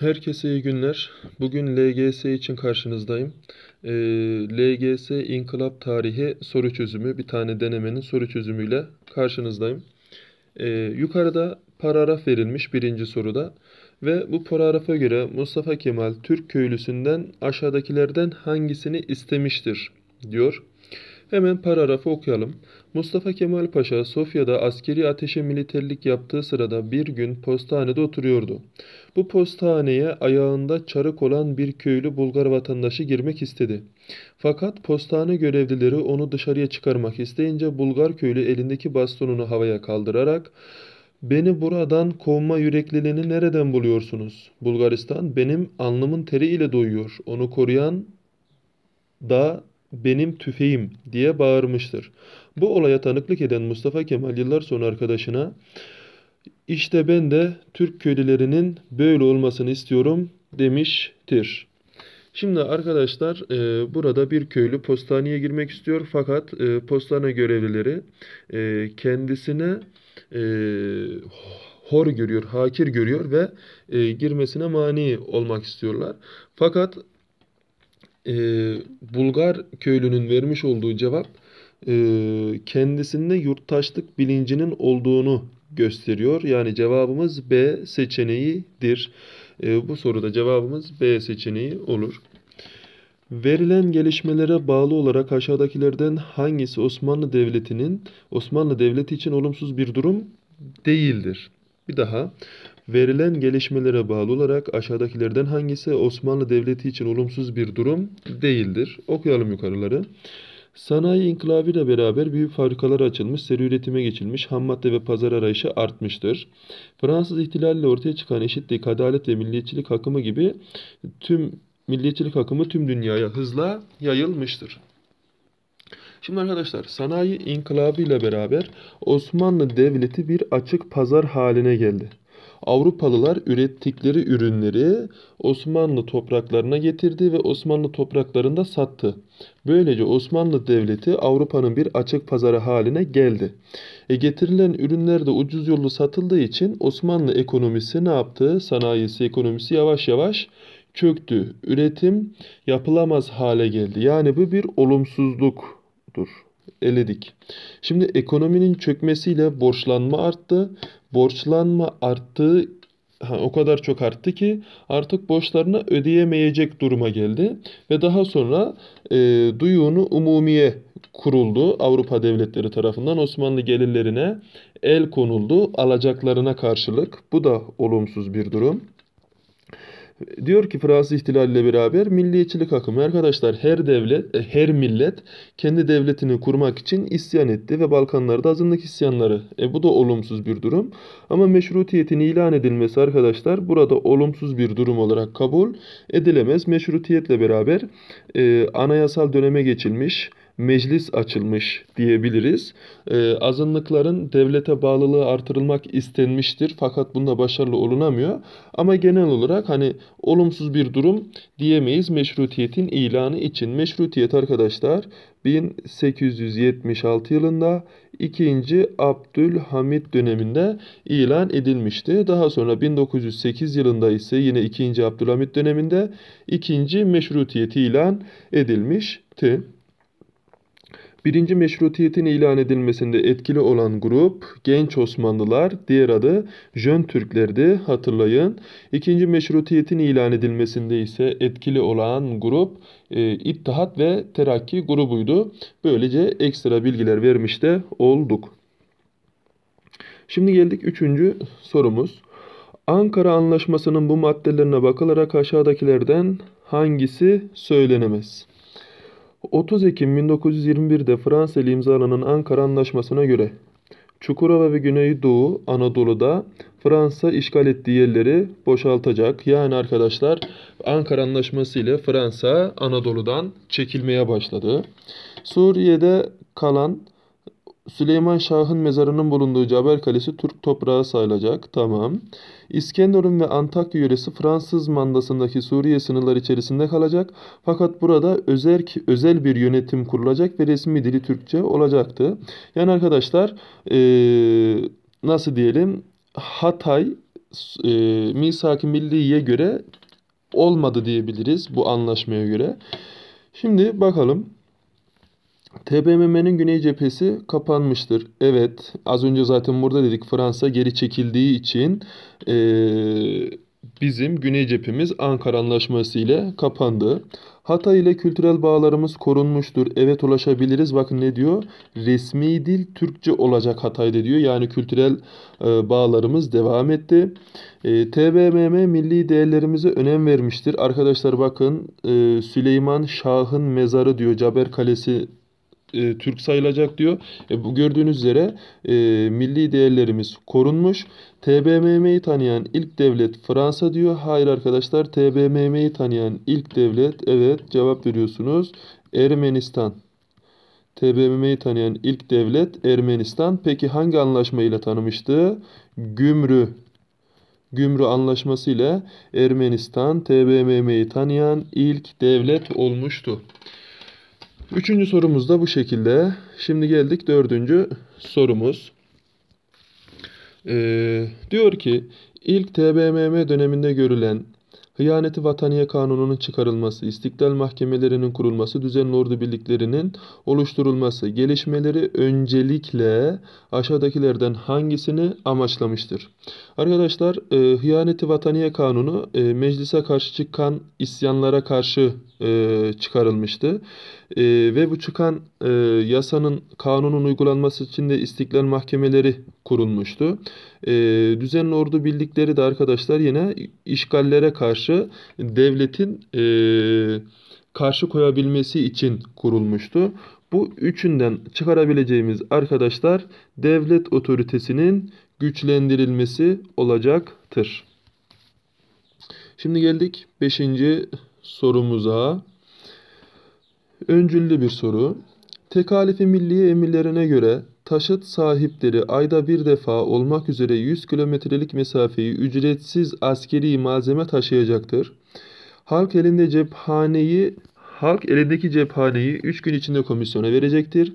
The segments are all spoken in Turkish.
Herkese iyi günler. Bugün LGS için karşınızdayım. E, ee, LGS İnkılap Tarihi soru çözümü, bir tane denemenin soru çözümüyle karşınızdayım. E, yukarıda paragraf verilmiş birinci soruda ve bu paragrafa göre Mustafa Kemal Türk köylüsünden aşağıdakilerden hangisini istemiştir diyor. Hemen paragrafı okuyalım. Mustafa Kemal Paşa Sofya'da askeri ateşe militerlik yaptığı sırada bir gün postanede oturuyordu. Bu postaneye ayağında çarık olan bir köylü Bulgar vatandaşı girmek istedi. Fakat postane görevlileri onu dışarıya çıkarmak isteyince Bulgar köylü elindeki bastonunu havaya kaldırarak Beni buradan kovma yürekliliğini nereden buluyorsunuz? Bulgaristan benim alnımın teriyle doyuyor. Onu koruyan da benim tüfeğim diye bağırmıştır. Bu olaya tanıklık eden Mustafa Kemal yıllar sonra arkadaşına işte ben de Türk köylülerinin böyle olmasını istiyorum demiştir. Şimdi arkadaşlar e, burada bir köylü postaneye girmek istiyor fakat e, postane görevlileri e, kendisine e, hor görüyor, hakir görüyor ve e, girmesine mani olmak istiyorlar. Fakat e, Bulgar köylünün vermiş olduğu cevap e, kendisinde yurttaşlık bilincinin olduğunu gösteriyor. Yani cevabımız B seçeneğidir. E, bu soruda cevabımız B seçeneği olur. Verilen gelişmelere bağlı olarak aşağıdakilerden hangisi Osmanlı Devleti'nin Osmanlı Devleti için olumsuz bir durum değildir? Bir daha Verilen gelişmelere bağlı olarak aşağıdakilerden hangisi Osmanlı Devleti için olumsuz bir durum değildir? Okuyalım yukarıları. Sanayi inkılabıyla beraber büyük fabrikalar açılmış, seri üretime geçilmiş, ham madde ve pazar arayışı artmıştır. Fransız ihtilaliyle ortaya çıkan eşitlik, adalet ve milliyetçilik akımı gibi tüm milliyetçilik akımı tüm dünyaya hızla yayılmıştır. Şimdi arkadaşlar sanayi inkılabıyla beraber Osmanlı Devleti bir açık pazar haline geldi. Avrupalılar ürettikleri ürünleri Osmanlı topraklarına getirdi ve Osmanlı topraklarında sattı. Böylece Osmanlı Devleti Avrupa'nın bir açık pazarı haline geldi. E getirilen ürünler de ucuz yollu satıldığı için Osmanlı ekonomisi ne yaptı? Sanayisi, ekonomisi yavaş yavaş çöktü. Üretim yapılamaz hale geldi. Yani bu bir olumsuzluktur eledik. Şimdi ekonominin çökmesiyle borçlanma arttı borçlanma arttığı ha, o kadar çok arttı ki artık borçlarını ödeyemeyecek duruma geldi. Ve daha sonra e, duyunu umumiye kuruldu Avrupa devletleri tarafından Osmanlı gelirlerine el konuldu alacaklarına karşılık. Bu da olumsuz bir durum. Diyor ki Fransız ihtilaliyle beraber milliyetçilik akımı arkadaşlar her devlet, e, her millet kendi devletini kurmak için isyan etti ve Balkanlarda azınlık isyanları. E bu da olumsuz bir durum. Ama meşrutiyetin ilan edilmesi arkadaşlar burada olumsuz bir durum olarak kabul edilemez. Meşrutiyetle beraber e, anayasal döneme geçilmiş meclis açılmış diyebiliriz. E, azınlıkların devlete bağlılığı artırılmak istenmiştir fakat bunda başarılı olunamıyor. Ama genel olarak hani olumsuz bir durum diyemeyiz meşrutiyetin ilanı için. Meşrutiyet arkadaşlar 1876 yılında 2. Abdülhamit döneminde ilan edilmişti. Daha sonra 1908 yılında ise yine 2. Abdülhamit döneminde 2. Meşrutiyet ilan edilmişti. Birinci meşrutiyetin ilan edilmesinde etkili olan grup Genç Osmanlılar, diğer adı Jön Türklerdi hatırlayın. İkinci meşrutiyetin ilan edilmesinde ise etkili olan grup e, İttihat ve Terakki grubuydu. Böylece ekstra bilgiler vermiş de olduk. Şimdi geldik üçüncü sorumuz. Ankara Anlaşması'nın bu maddelerine bakılarak aşağıdakilerden hangisi söylenemez? 30 Ekim 1921'de Fransa ile imzalanan Ankara Anlaşması'na göre Çukurova ve Güneydoğu Anadolu'da Fransa işgal ettiği yerleri boşaltacak. Yani arkadaşlar Ankara Anlaşması ile Fransa Anadolu'dan çekilmeye başladı. Suriye'de kalan Süleyman Şah'ın mezarının bulunduğu Caber Kalesi Türk toprağı sayılacak. Tamam. İskenderun ve Antakya yöresi Fransız mandasındaki Suriye sınırları içerisinde kalacak. Fakat burada özel, özel bir yönetim kurulacak ve resmi dili Türkçe olacaktı. Yani arkadaşlar ee, nasıl diyelim Hatay e, misak-ı milliye göre olmadı diyebiliriz bu anlaşmaya göre. Şimdi bakalım. TBMM'nin güney cephesi kapanmıştır. Evet az önce zaten burada dedik Fransa geri çekildiği için e, bizim güney cephemiz Ankara Anlaşması ile kapandı. Hatay ile kültürel bağlarımız korunmuştur. Evet ulaşabiliriz. Bakın ne diyor? Resmi dil Türkçe olacak Hatay'da diyor. Yani kültürel e, bağlarımız devam etti. E, TBMM milli değerlerimize önem vermiştir. Arkadaşlar bakın e, Süleyman Şah'ın mezarı diyor. Caber Kalesi e, Türk sayılacak diyor. E, bu gördüğünüz üzere e, milli değerlerimiz korunmuş. TBMM'yi tanıyan ilk devlet Fransa diyor. Hayır arkadaşlar TBMM'yi tanıyan ilk devlet evet cevap veriyorsunuz Ermenistan. TBMM'yi tanıyan ilk devlet Ermenistan. Peki hangi anlaşmayla tanımıştı? Gümrü. Gümrü anlaşması ile Ermenistan TBMM'yi tanıyan ilk devlet olmuştu. Üçüncü sorumuz da bu şekilde. Şimdi geldik dördüncü sorumuz. Ee, diyor ki ilk TBMM döneminde görülen Hıyaneti Vataniye Kanunu'nun çıkarılması, istiklal mahkemelerinin kurulması, düzenli ordu birliklerinin oluşturulması, gelişmeleri öncelikle aşağıdakilerden hangisini amaçlamıştır? Arkadaşlar e, hıyaneti vataniye kanunu e, meclise karşı çıkan isyanlara karşı e, çıkarılmıştı. E, ve bu çıkan e, yasanın kanunun uygulanması için de istiklal mahkemeleri kurulmuştu. E, düzenli ordu bildikleri de arkadaşlar yine işgallere karşı devletin e, karşı koyabilmesi için kurulmuştu. Bu üçünden çıkarabileceğimiz arkadaşlar devlet otoritesinin güçlendirilmesi olacaktır. Şimdi geldik 5. sorumuza. Öncüllü bir soru. Tekalifi Milliye emirlerine göre taşıt sahipleri ayda bir defa olmak üzere 100 kilometrelik mesafeyi ücretsiz askeri malzeme taşıyacaktır. Halk elinde cephaneyi halk elindeki cephaneyi 3 gün içinde komisyona verecektir.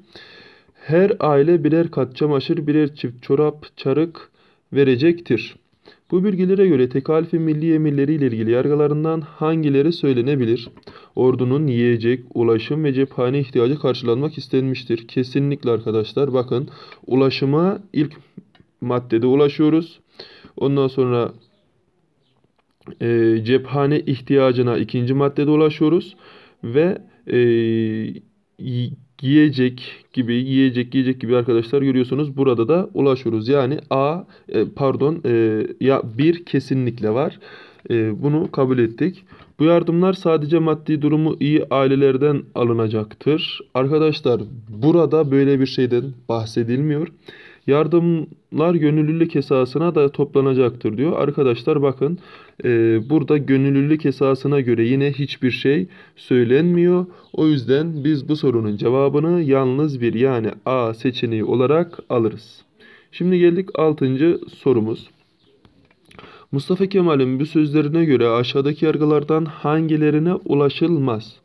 Her aile birer kat çamaşır, birer çift çorap, çarık verecektir. Bu bilgilere göre tekalifi milli emirleri ile ilgili yargılarından hangileri söylenebilir? Ordunun yiyecek, ulaşım ve cephane ihtiyacı karşılanmak istenmiştir. Kesinlikle arkadaşlar bakın ulaşıma ilk maddede ulaşıyoruz. Ondan sonra e, cephane ihtiyacına ikinci maddede ulaşıyoruz. Ve e, giyecek gibi yiyecek giyecek gibi arkadaşlar görüyorsunuz burada da ulaşıyoruz. Yani A e, pardon e, ya bir kesinlikle var. E, bunu kabul ettik. Bu yardımlar sadece maddi durumu iyi ailelerden alınacaktır. Arkadaşlar burada böyle bir şeyden bahsedilmiyor. Yardımlar gönüllülük esasına da toplanacaktır diyor. Arkadaşlar bakın e, burada gönüllülük esasına göre yine hiçbir şey söylenmiyor. O yüzden biz bu sorunun cevabını yalnız bir yani A seçeneği olarak alırız. Şimdi geldik 6. sorumuz. Mustafa Kemal'in bu sözlerine göre aşağıdaki yargılardan hangilerine ulaşılmaz?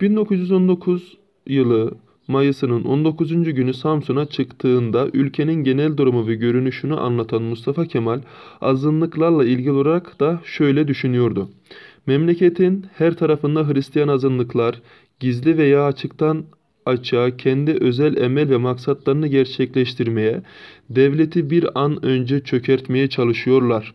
1919 yılı Mayıs'ının 19. günü Samsun'a çıktığında ülkenin genel durumu ve görünüşünü anlatan Mustafa Kemal azınlıklarla ilgili olarak da şöyle düşünüyordu. Memleketin her tarafında Hristiyan azınlıklar, gizli veya açıktan açığa kendi özel emel ve maksatlarını gerçekleştirmeye, devleti bir an önce çökertmeye çalışıyorlar.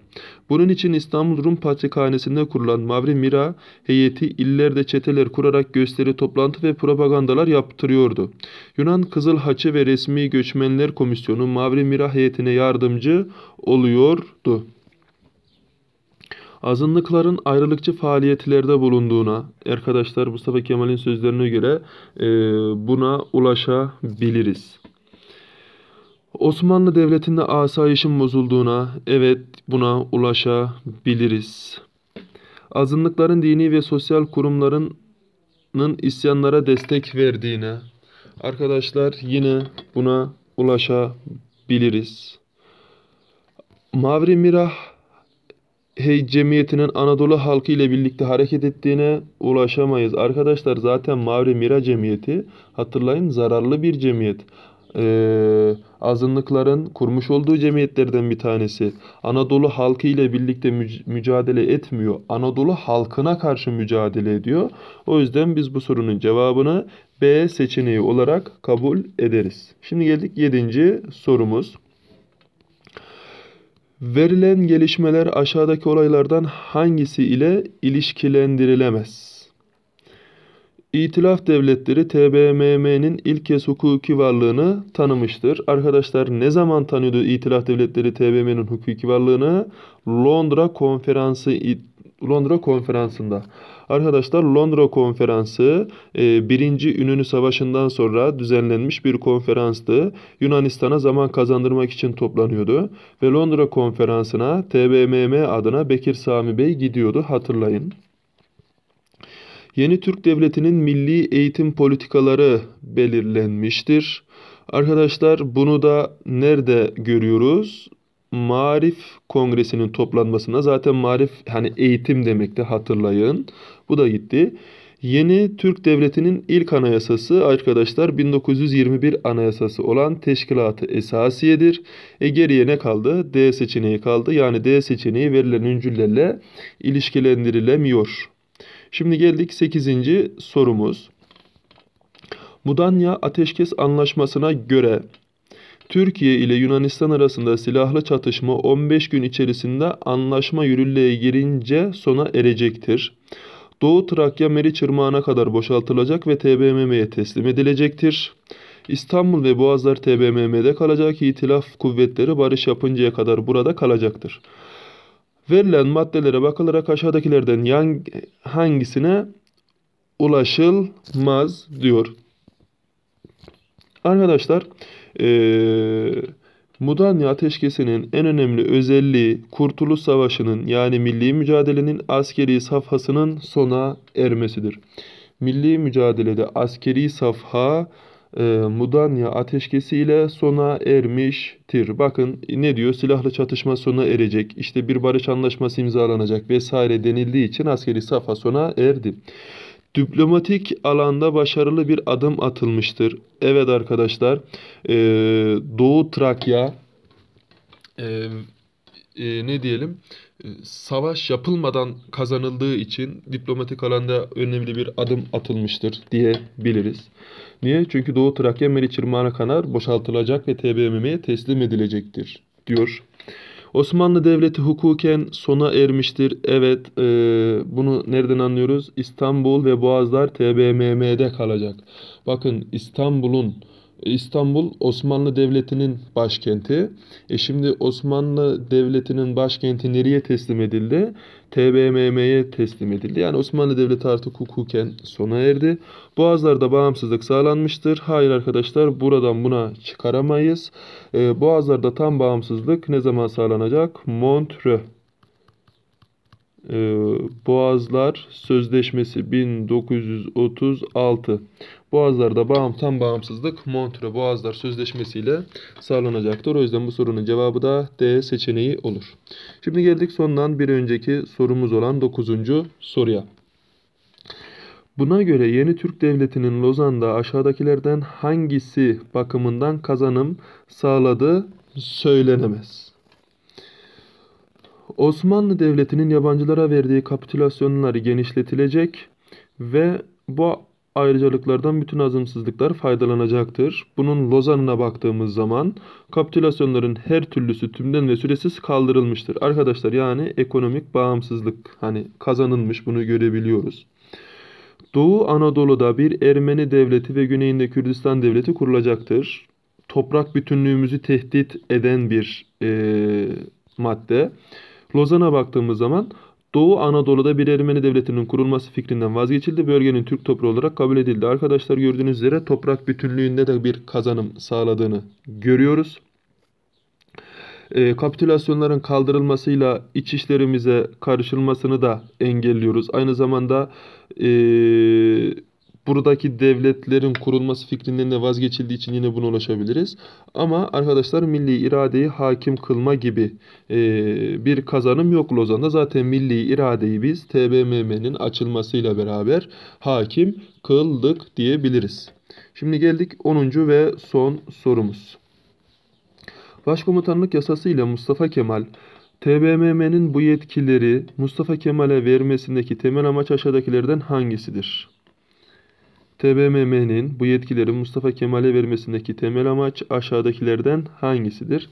Bunun için İstanbul Rum Patrikhanesi'nde kurulan Mavri Mira heyeti illerde çeteler kurarak gösteri, toplantı ve propagandalar yaptırıyordu. Yunan Kızıl Haçı ve Resmi Göçmenler Komisyonu Mavri Mira heyetine yardımcı oluyordu azınlıkların ayrılıkçı faaliyetlerde bulunduğuna, arkadaşlar Mustafa Kemal'in sözlerine göre e, buna ulaşabiliriz. Osmanlı Devleti'nde asayişin bozulduğuna, evet buna ulaşabiliriz. Azınlıkların dini ve sosyal kurumlarının isyanlara destek verdiğine, arkadaşlar yine buna ulaşabiliriz. Mavri Mirah hey cemiyetinin Anadolu halkı ile birlikte hareket ettiğine ulaşamayız. Arkadaşlar zaten Mavri Mira cemiyeti hatırlayın zararlı bir cemiyet. Ee, azınlıkların kurmuş olduğu cemiyetlerden bir tanesi. Anadolu halkı ile birlikte müc- mücadele etmiyor. Anadolu halkına karşı mücadele ediyor. O yüzden biz bu sorunun cevabını B seçeneği olarak kabul ederiz. Şimdi geldik 7. sorumuz. Verilen gelişmeler aşağıdaki olaylardan hangisi ile ilişkilendirilemez? İtilaf devletleri TBMM'nin ilk kez hukuki varlığını tanımıştır. Arkadaşlar ne zaman tanıyordu İtilaf devletleri TBMM'nin hukuki varlığını? Londra konferansı Londra Konferansı'nda. Arkadaşlar Londra Konferansı e, birinci Ünlü Savaşı'ndan sonra düzenlenmiş bir konferanstı. Yunanistan'a zaman kazandırmak için toplanıyordu. Ve Londra Konferansı'na TBMM adına Bekir Sami Bey gidiyordu hatırlayın. Yeni Türk Devleti'nin milli eğitim politikaları belirlenmiştir. Arkadaşlar bunu da nerede görüyoruz? Marif Kongresi'nin toplanmasına zaten marif hani eğitim demekti hatırlayın. Bu da gitti. Yeni Türk Devleti'nin ilk anayasası arkadaşlar 1921 anayasası olan teşkilatı esasiyedir. E geriye ne kaldı? D seçeneği kaldı. Yani D seçeneği verilen öncüllerle ilişkilendirilemiyor. Şimdi geldik 8. sorumuz. Mudanya Ateşkes Anlaşması'na göre Türkiye ile Yunanistan arasında silahlı çatışma 15 gün içerisinde anlaşma yürürlüğe girince sona erecektir. Doğu Trakya meri Irmağı'na kadar boşaltılacak ve TBMM'ye teslim edilecektir. İstanbul ve Boğazlar TBMM'de kalacak itilaf kuvvetleri barış yapıncaya kadar burada kalacaktır. Verilen maddelere bakılarak aşağıdakilerden hangisine ulaşılmaz diyor. Arkadaşlar Eee... Mudanya Ateşkesi'nin en önemli özelliği Kurtuluş Savaşı'nın yani milli mücadelenin askeri safhasının sona ermesidir. Milli mücadelede askeri safha e, Mudanya Ateşkesi ile sona ermiştir. Bakın ne diyor silahlı çatışma sona erecek işte bir barış anlaşması imzalanacak vesaire denildiği için askeri safha sona erdi. Diplomatik alanda başarılı bir adım atılmıştır. Evet arkadaşlar e, Doğu Trakya e, e, ne diyelim e, savaş yapılmadan kazanıldığı için diplomatik alanda önemli bir adım atılmıştır diyebiliriz. Niye? Çünkü Doğu Trakya Meriç Irmağı'na kanar boşaltılacak ve TBMM'ye teslim edilecektir diyor. Osmanlı Devleti hukuken sona ermiştir. Evet e, bunu nereden anlıyoruz? İstanbul ve Boğazlar TBMM'de kalacak. Bakın İstanbul'un İstanbul Osmanlı Devleti'nin başkenti. E şimdi Osmanlı Devleti'nin başkenti nereye teslim edildi? TBMM'ye teslim edildi. Yani Osmanlı Devleti artık hukuken sona erdi. Boğazlarda bağımsızlık sağlanmıştır. Hayır arkadaşlar buradan buna çıkaramayız. E, Boğazlarda tam bağımsızlık ne zaman sağlanacak? Montreux. E, Boğazlar Sözleşmesi 1936 Boğazlarda bağım, tam bağımsızlık Montre Boğazlar Sözleşmesi ile sağlanacaktır. O yüzden bu sorunun cevabı da D seçeneği olur. Şimdi geldik sondan bir önceki sorumuz olan 9. soruya. Buna göre yeni Türk Devleti'nin Lozan'da aşağıdakilerden hangisi bakımından kazanım sağladı söylenemez. Osmanlı Devleti'nin yabancılara verdiği kapitülasyonları genişletilecek ve bu ayrıcalıklardan bütün azımsızlıklar faydalanacaktır. Bunun Lozan'ına baktığımız zaman kapitülasyonların her türlüsü tümden ve süresiz kaldırılmıştır. Arkadaşlar yani ekonomik bağımsızlık hani kazanılmış bunu görebiliyoruz. Doğu Anadolu'da bir Ermeni devleti ve güneyinde Kürdistan devleti kurulacaktır. Toprak bütünlüğümüzü tehdit eden bir e, madde. Lozan'a baktığımız zaman Doğu Anadolu'da bir Ermeni devletinin kurulması fikrinden vazgeçildi. Bölgenin Türk toprağı olarak kabul edildi. Arkadaşlar gördüğünüz üzere toprak bütünlüğünde de bir kazanım sağladığını görüyoruz. E, kapitülasyonların kaldırılmasıyla iç işlerimize karışılmasını da engelliyoruz. Aynı zamanda e, buradaki devletlerin kurulması fikrinden de vazgeçildiği için yine buna ulaşabiliriz. Ama arkadaşlar milli iradeyi hakim kılma gibi e, bir kazanım yok Lozan'da. Zaten milli iradeyi biz TBMM'nin açılmasıyla beraber hakim kıldık diyebiliriz. Şimdi geldik 10. ve son sorumuz. Başkomutanlık yasası ile Mustafa Kemal TBMM'nin bu yetkileri Mustafa Kemal'e vermesindeki temel amaç aşağıdakilerden hangisidir? TBMM'nin bu yetkileri Mustafa Kemal'e vermesindeki temel amaç aşağıdakilerden hangisidir?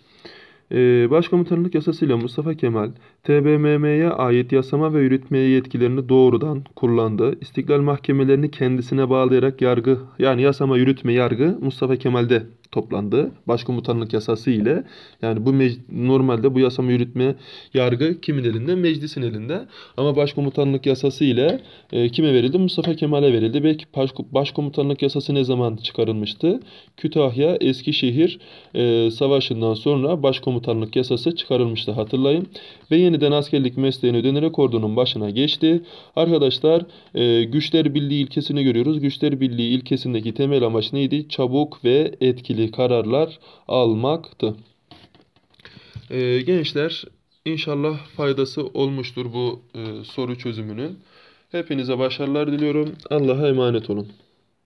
Ee, Başkomutanlık yasasıyla Mustafa Kemal, TBMM'ye ait yasama ve yürütmeye yetkilerini doğrudan kullandı. İstiklal mahkemelerini kendisine bağlayarak yargı, yani yasama, yürütme, yargı Mustafa Kemal'de toplandı. Başkomutanlık yasası ile yani bu normalde bu yasama yürütme yargı kimin elinde? Meclisin elinde. Ama başkomutanlık yasası ile e, kime verildi? Mustafa Kemal'e verildi. Belki baş başkomutanlık yasası ne zaman çıkarılmıştı? Kütahya Eskişehir e, savaşından sonra başkomutanlık yasası çıkarılmıştı hatırlayın. Ve yeniden askerlik mesleğine dönerek ordunun başına geçti. Arkadaşlar e, güçler birliği ilkesini görüyoruz. Güçler birliği ilkesindeki temel amaç neydi? Çabuk ve etkili etkili kararlar almaktı. Ee, gençler inşallah faydası olmuştur bu e, soru çözümünün. Hepinize başarılar diliyorum. Allah'a emanet olun.